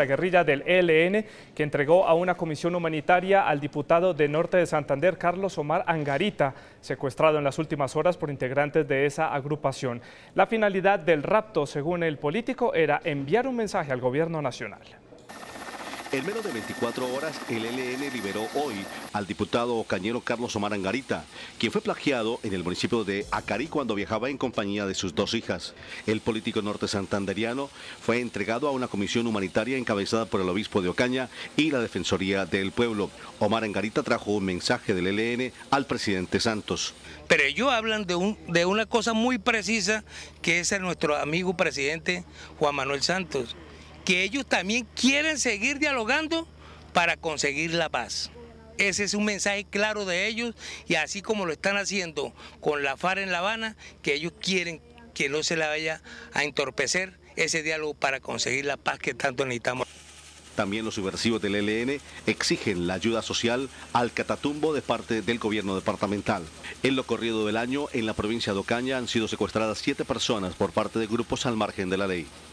la guerrilla del ELN, que entregó a una comisión humanitaria al diputado de Norte de Santander, Carlos Omar Angarita, secuestrado en las últimas horas por integrantes de esa agrupación. La finalidad del rapto, según el político, era enviar un mensaje al gobierno nacional. En menos de 24 horas, el LN liberó hoy al diputado cañero Carlos Omar Angarita, quien fue plagiado en el municipio de Acarí cuando viajaba en compañía de sus dos hijas. El político norte santanderiano fue entregado a una comisión humanitaria encabezada por el obispo de Ocaña y la Defensoría del Pueblo. Omar Angarita trajo un mensaje del LN al presidente Santos. Pero ellos hablan de, de una cosa muy precisa que es a nuestro amigo presidente Juan Manuel Santos que ellos también quieren seguir dialogando para conseguir la paz. Ese es un mensaje claro de ellos y así como lo están haciendo con la far en La Habana, que ellos quieren que no se la vaya a entorpecer ese diálogo para conseguir la paz que tanto necesitamos. También los subversivos del ELN exigen la ayuda social al catatumbo de parte del gobierno departamental. En lo corrido del año, en la provincia de Ocaña han sido secuestradas siete personas por parte de grupos al margen de la ley.